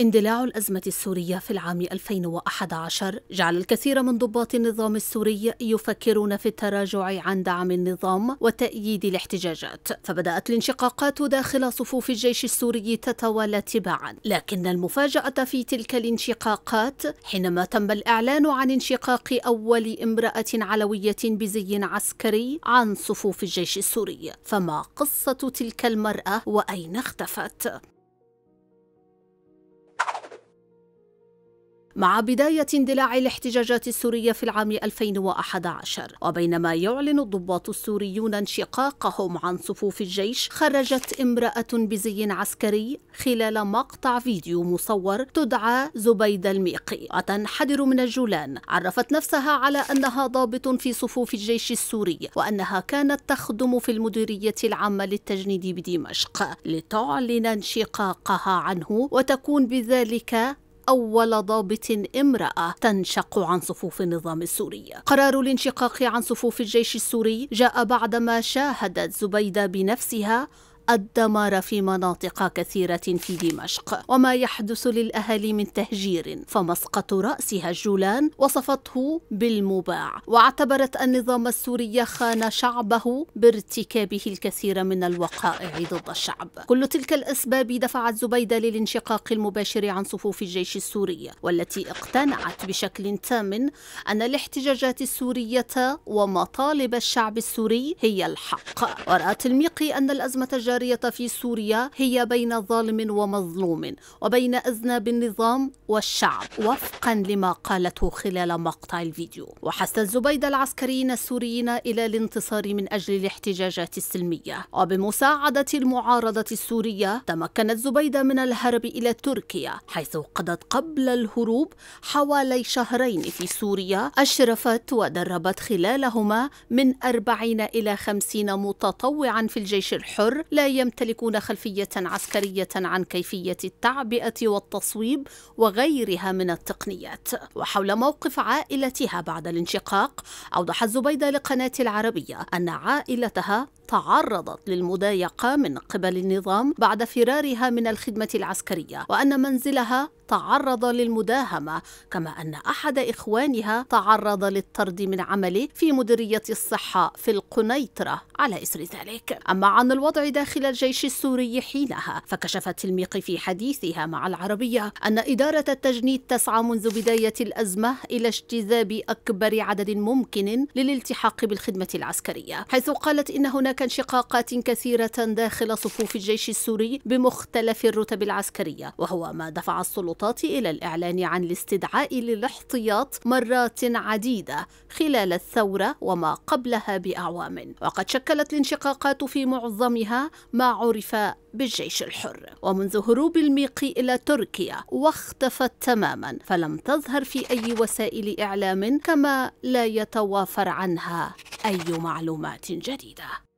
اندلاع الأزمة السورية في العام 2011 جعل الكثير من ضباط النظام السوري يفكرون في التراجع عن دعم النظام وتأييد الاحتجاجات فبدأت الانشقاقات داخل صفوف الجيش السوري تتوالى تباعا لكن المفاجأة في تلك الانشقاقات حينما تم الإعلان عن انشقاق أول امرأة علوية بزي عسكري عن صفوف الجيش السوري فما قصة تلك المرأة وأين اختفت؟ مع بداية اندلاع الاحتجاجات السورية في العام 2011 وبينما يعلن الضباط السوريون انشقاقهم عن صفوف الجيش خرجت امرأة بزي عسكري خلال مقطع فيديو مصور تدعى زبيدة الميقي وتنحدر من الجولان عرفت نفسها على أنها ضابط في صفوف الجيش السوري وأنها كانت تخدم في المديرية العامة للتجنيد بدمشق لتعلن انشقاقها عنه وتكون بذلك أول ضابط امرأة تنشق عن صفوف النظام السوري قرار الانشقاق عن صفوف الجيش السوري جاء بعدما شاهدت زبيدة بنفسها الدمار في مناطق كثيرة في دمشق وما يحدث للأهالي من تهجير فمسقط رأسها الجولان وصفته بالمباع واعتبرت النظام السوري خان شعبه بارتكابه الكثير من الوقائع ضد الشعب كل تلك الأسباب دفعت زبيدة للانشقاق المباشر عن صفوف الجيش السوري والتي اقتنعت بشكل تام أن الاحتجاجات السورية ومطالب الشعب السوري هي الحق ورأت الميقي أن الأزمة الجارية الجارية في سوريا هي بين ظالم ومظلوم وبين أذناب النظام والشعب وفقا لما قالته خلال مقطع الفيديو وحث الزبيد العسكريين السوريين إلى الانتصار من أجل الاحتجاجات السلمية وبمساعدة المعارضة السورية تمكنت زبيدة من الهرب إلى تركيا حيث قضت قبل الهروب حوالي شهرين في سوريا أشرفت ودربت خلالهما من 40 إلى 50 متطوعا في الجيش الحر لا يمتلكون خلفية عسكرية عن كيفية التعبئة والتصويب وغيرها من التقنيات وحول موقف عائلتها بعد الانشقاق أوضح الزبيدة لقناة العربية أن عائلتها تعرضت للمضايقة من قبل النظام بعد فرارها من الخدمة العسكرية وأن منزلها تعرض للمداهمة كما أن أحد إخوانها تعرض للطرد من عمله في مديرية الصحة في القنيطرة على إثر ذلك أما عن الوضع داخل الجيش السوري حينها فكشفت الميق في حديثها مع العربية أن إدارة التجنيد تسعى منذ بداية الأزمة إلى اجتذاب أكبر عدد ممكن للالتحاق بالخدمة العسكرية حيث قالت إن هناك هناك انشقاقات كثيرة داخل صفوف الجيش السوري بمختلف الرتب العسكرية وهو ما دفع السلطات إلى الإعلان عن الاستدعاء للاحتياط مرات عديدة خلال الثورة وما قبلها بأعوام وقد شكلت الانشقاقات في معظمها ما عرف بالجيش الحر ومنذ هروب الميقي إلى تركيا واختفت تماما فلم تظهر في أي وسائل إعلام كما لا يتوافر عنها أي معلومات جديدة